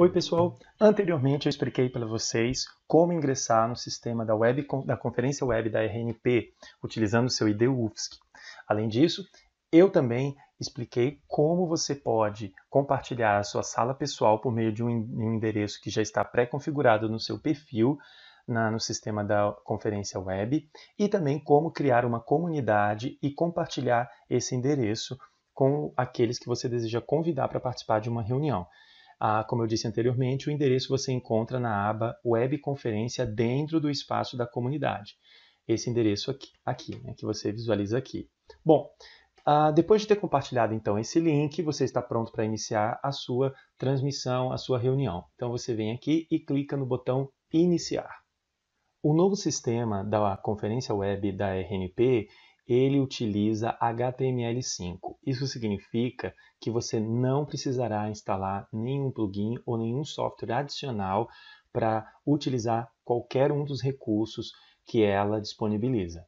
Oi, pessoal. Anteriormente eu expliquei para vocês como ingressar no sistema da, web, da conferência web da RNP, utilizando o seu ID UFSC. Além disso, eu também expliquei como você pode compartilhar a sua sala pessoal por meio de um endereço que já está pré-configurado no seu perfil na, no sistema da conferência web e também como criar uma comunidade e compartilhar esse endereço com aqueles que você deseja convidar para participar de uma reunião. Ah, como eu disse anteriormente, o endereço você encontra na aba Web Conferência dentro do espaço da comunidade. Esse endereço aqui, aqui né, que você visualiza aqui. Bom, ah, depois de ter compartilhado então esse link, você está pronto para iniciar a sua transmissão, a sua reunião. Então você vem aqui e clica no botão Iniciar. O novo sistema da conferência web da RNP ele utiliza HTML5. Isso significa que você não precisará instalar nenhum plugin ou nenhum software adicional para utilizar qualquer um dos recursos que ela disponibiliza.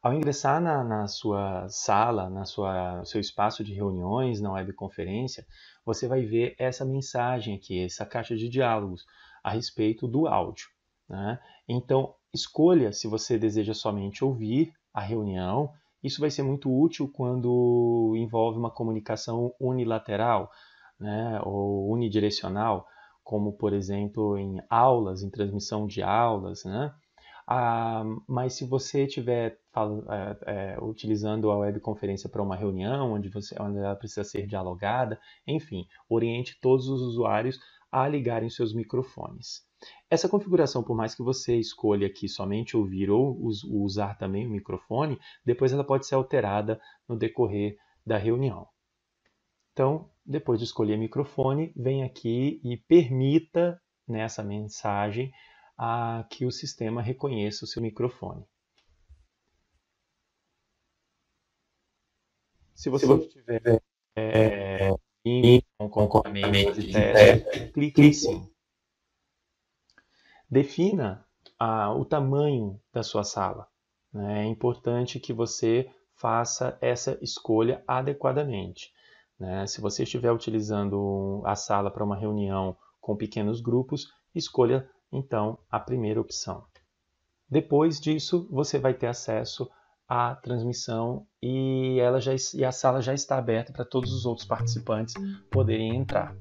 Ao ingressar na, na sua sala, na sua seu espaço de reuniões, na webconferência, você vai ver essa mensagem aqui, essa caixa de diálogos a respeito do áudio. Né? Então, escolha se você deseja somente ouvir a reunião. Isso vai ser muito útil quando envolve uma comunicação unilateral né, ou unidirecional, como, por exemplo, em aulas, em transmissão de aulas. Né? Ah, mas se você estiver é, é, utilizando a webconferência para uma reunião, onde, você, onde ela precisa ser dialogada, enfim, oriente todos os usuários a ligarem seus microfones. Essa configuração, por mais que você escolha aqui somente ouvir ou usar também o microfone, depois ela pode ser alterada no decorrer da reunião. Então, depois de escolher microfone, vem aqui e permita nessa mensagem a que o sistema reconheça o seu microfone. Se você Se tiver é, com comportamento de clique em sim. Defina a, o tamanho da sua sala. Né? É importante que você faça essa escolha adequadamente. Né? Se você estiver utilizando a sala para uma reunião com pequenos grupos, escolha então a primeira opção. Depois disso, você vai ter acesso à transmissão e, ela já, e a sala já está aberta para todos os outros participantes poderem entrar.